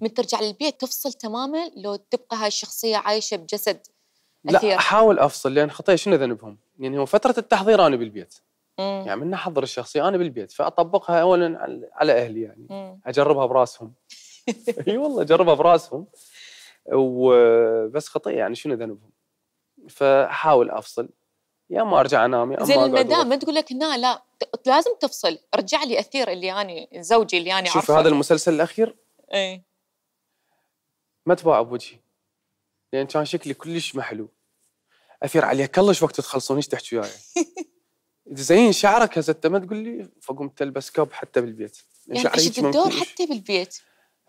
من ترجع للبيت تفصل تماما لو تبقى هاي الشخصيه عايشه بجسد أثير. لا احاول افصل لان خطيه شنو ذنبهم؟ يعني هو فتره التحضير انا بالبيت مم. يعني من احضر الشخصيه انا بالبيت فاطبقها اولا على اهلي يعني مم. اجربها براسهم اي والله اجربها براسهم وبس خطيه يعني شنو ذنبهم؟ فاحاول افصل يا اما ارجع انام يا اما زين المدام ما تقول لك لا لازم تفصل ارجع لي اثير اللي انا يعني زوجي اللي انا يعني شوف هذا المسلسل الاخير إيه. ما تباع بوجهي لان كان شكلي كلش محلو اثير عليه كلش وقت تخلصون ايش تحكي وياي زين شعرك هسه ما تقول لي فقمت البس كاب حتى بالبيت يعني عشت الدور حتى بالبيت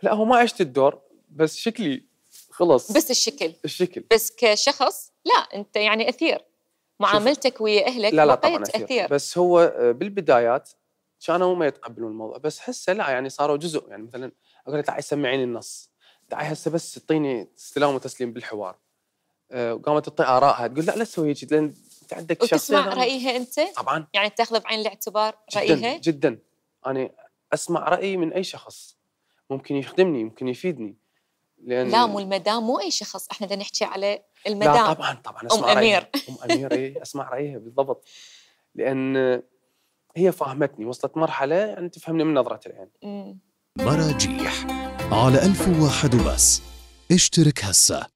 لا هو ما عشت الدور بس شكلي خلص بس الشكل الشكل بس كشخص لا انت يعني اثير معاملتك ويا اهلك لا لا طبعا أثير. اثير بس هو آه، بالبدايات كانوا ما يتقبلون الموضوع بس هسه لا يعني صاروا جزء يعني مثلا اقول تعي سمعيني النص تعي هسه بس تعطيني استلام وتسليم بالحوار آه، وقامت تعطي ارائها تقول لا لا تسوي هيك لان انت عندك شخص وتسمع رايها انت؟ طبعا يعني تاخذ بعين الاعتبار رايها؟ جدا انا يعني اسمع رايي من اي شخص ممكن يخدمني ممكن يفيدني لان لا مو المدام مو اي شخص احنا بدنا نحكي على المدام لا طبعا طبعا اسمع ام امير رأيها. ام امير إيه، اسمع رايها بالضبط لان هي فهمتني وصلت مرحله يعني تفهمني من نظره العين مراجيح على ألف واحد بس اشترك هسه